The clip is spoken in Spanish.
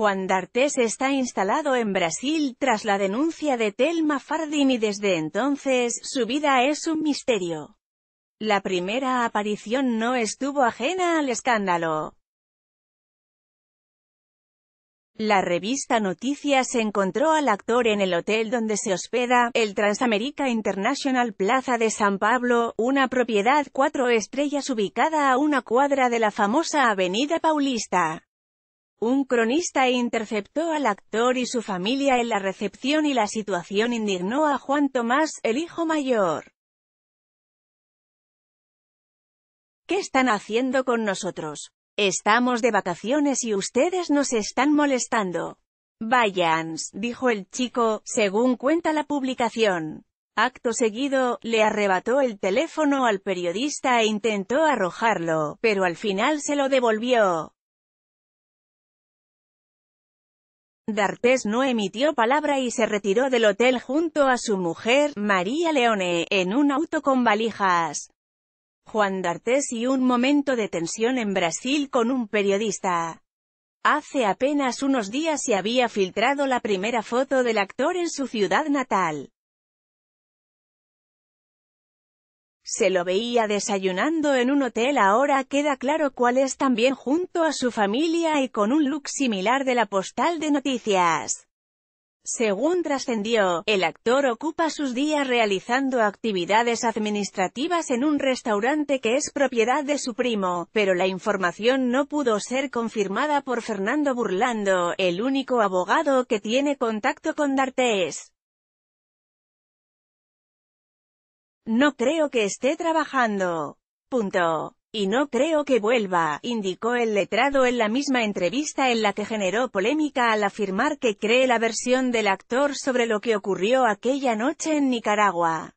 Juan D'Artes está instalado en Brasil tras la denuncia de Telma Fardin y desde entonces, su vida es un misterio. La primera aparición no estuvo ajena al escándalo. La revista Noticias encontró al actor en el hotel donde se hospeda, el Transamerica International Plaza de San Pablo, una propiedad cuatro estrellas ubicada a una cuadra de la famosa Avenida Paulista. Un cronista e interceptó al actor y su familia en la recepción y la situación indignó a Juan Tomás, el hijo mayor. ¿Qué están haciendo con nosotros? Estamos de vacaciones y ustedes nos están molestando. Vayans, dijo el chico, según cuenta la publicación. Acto seguido, le arrebató el teléfono al periodista e intentó arrojarlo, pero al final se lo devolvió. D'Artes no emitió palabra y se retiró del hotel junto a su mujer, María Leone, en un auto con valijas. Juan D'Artes y un momento de tensión en Brasil con un periodista. Hace apenas unos días se había filtrado la primera foto del actor en su ciudad natal. Se lo veía desayunando en un hotel ahora queda claro cuál es también junto a su familia y con un look similar de la postal de noticias. Según trascendió, el actor ocupa sus días realizando actividades administrativas en un restaurante que es propiedad de su primo, pero la información no pudo ser confirmada por Fernando Burlando, el único abogado que tiene contacto con D'Artés. No creo que esté trabajando. Punto. Y no creo que vuelva, indicó el letrado en la misma entrevista en la que generó polémica al afirmar que cree la versión del actor sobre lo que ocurrió aquella noche en Nicaragua.